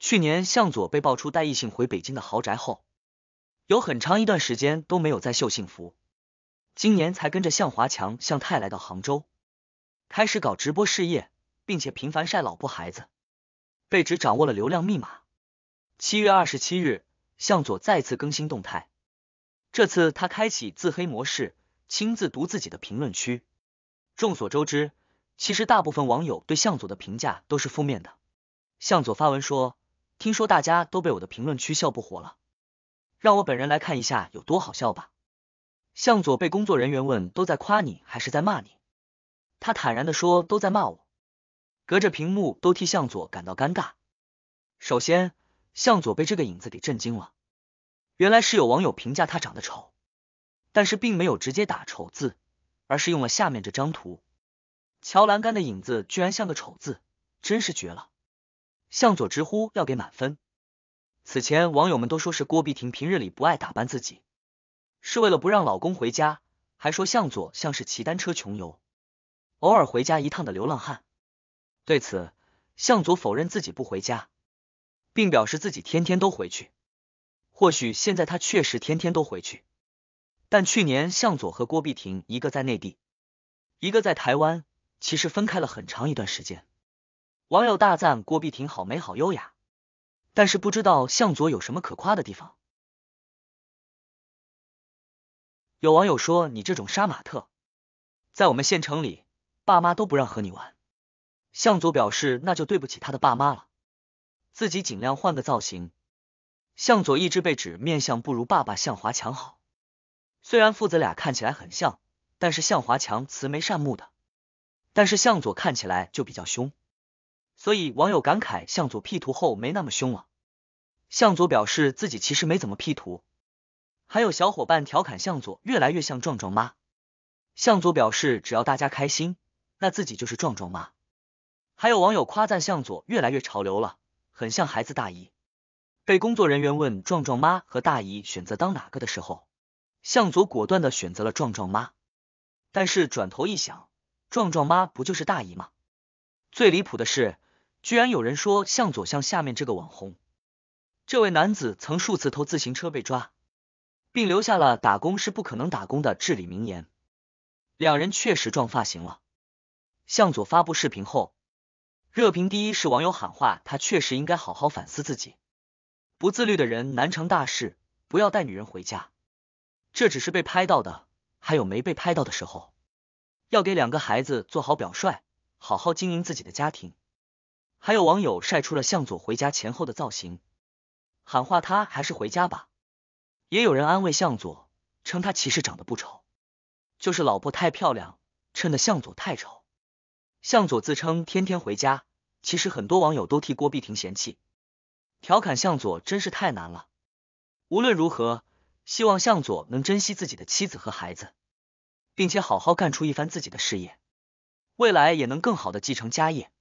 去年向佐被爆出带异性回北京的豪宅后，有很长一段时间都没有再秀幸福，今年才跟着向华强、向太来到杭州，开始搞直播事业，并且频繁晒老婆孩子，被指掌握了流量密码。七月二十七日，向佐再次更新动态，这次他开启自黑模式，亲自读自己的评论区。众所周知，其实大部分网友对向佐的评价都是负面的。向佐发文说。听说大家都被我的评论区笑不活了，让我本人来看一下有多好笑吧。向佐被工作人员问都在夸你还是在骂你，他坦然的说都在骂我。隔着屏幕都替向佐感到尴尬。首先，向佐被这个影子给震惊了，原来是有网友评价他长得丑，但是并没有直接打丑字，而是用了下面这张图，桥栏杆的影子居然像个丑字，真是绝了。向佐直呼要给满分。此前，网友们都说是郭碧婷平日里不爱打扮自己，是为了不让老公回家，还说向佐像是骑单车穷游，偶尔回家一趟的流浪汉。对此，向佐否认自己不回家，并表示自己天天都回去。或许现在他确实天天都回去，但去年向佐和郭碧婷一个在内地，一个在台湾，其实分开了很长一段时间。网友大赞郭碧婷好美好优雅，但是不知道向佐有什么可夸的地方。有网友说：“你这种杀马特，在我们县城里，爸妈都不让和你玩。”向佐表示：“那就对不起他的爸妈了，自己尽量换个造型。”向佐一直被指面相不如爸爸向华强好，虽然父子俩看起来很像，但是向华强慈眉善目的，但是向佐看起来就比较凶。所以网友感慨向左 P 图后没那么凶了，向左表示自己其实没怎么 P 图，还有小伙伴调侃向左越来越像壮壮妈，向左表示只要大家开心，那自己就是壮壮妈。还有网友夸赞向左越来越潮流了，很像孩子大姨。被工作人员问壮壮妈和大姨选择当哪个的时候，向佐果断的选择了壮壮妈，但是转头一想，壮壮妈不就是大姨吗？最离谱的是。居然有人说向左像下面这个网红，这位男子曾数次偷自行车被抓，并留下了“打工是不可能打工的”至理名言。两人确实撞发型了。向左发布视频后，热评第一是网友喊话他确实应该好好反思自己，不自律的人难成大事，不要带女人回家。这只是被拍到的，还有没被拍到的时候，要给两个孩子做好表率，好好经营自己的家庭。还有网友晒出了向佐回家前后的造型，喊话他还是回家吧。也有人安慰向佐，称他其实长得不丑，就是老婆太漂亮，衬得向佐太丑。向佐自称天天回家，其实很多网友都替郭碧婷嫌弃，调侃向佐真是太难了。无论如何，希望向佐能珍惜自己的妻子和孩子，并且好好干出一番自己的事业，未来也能更好的继承家业。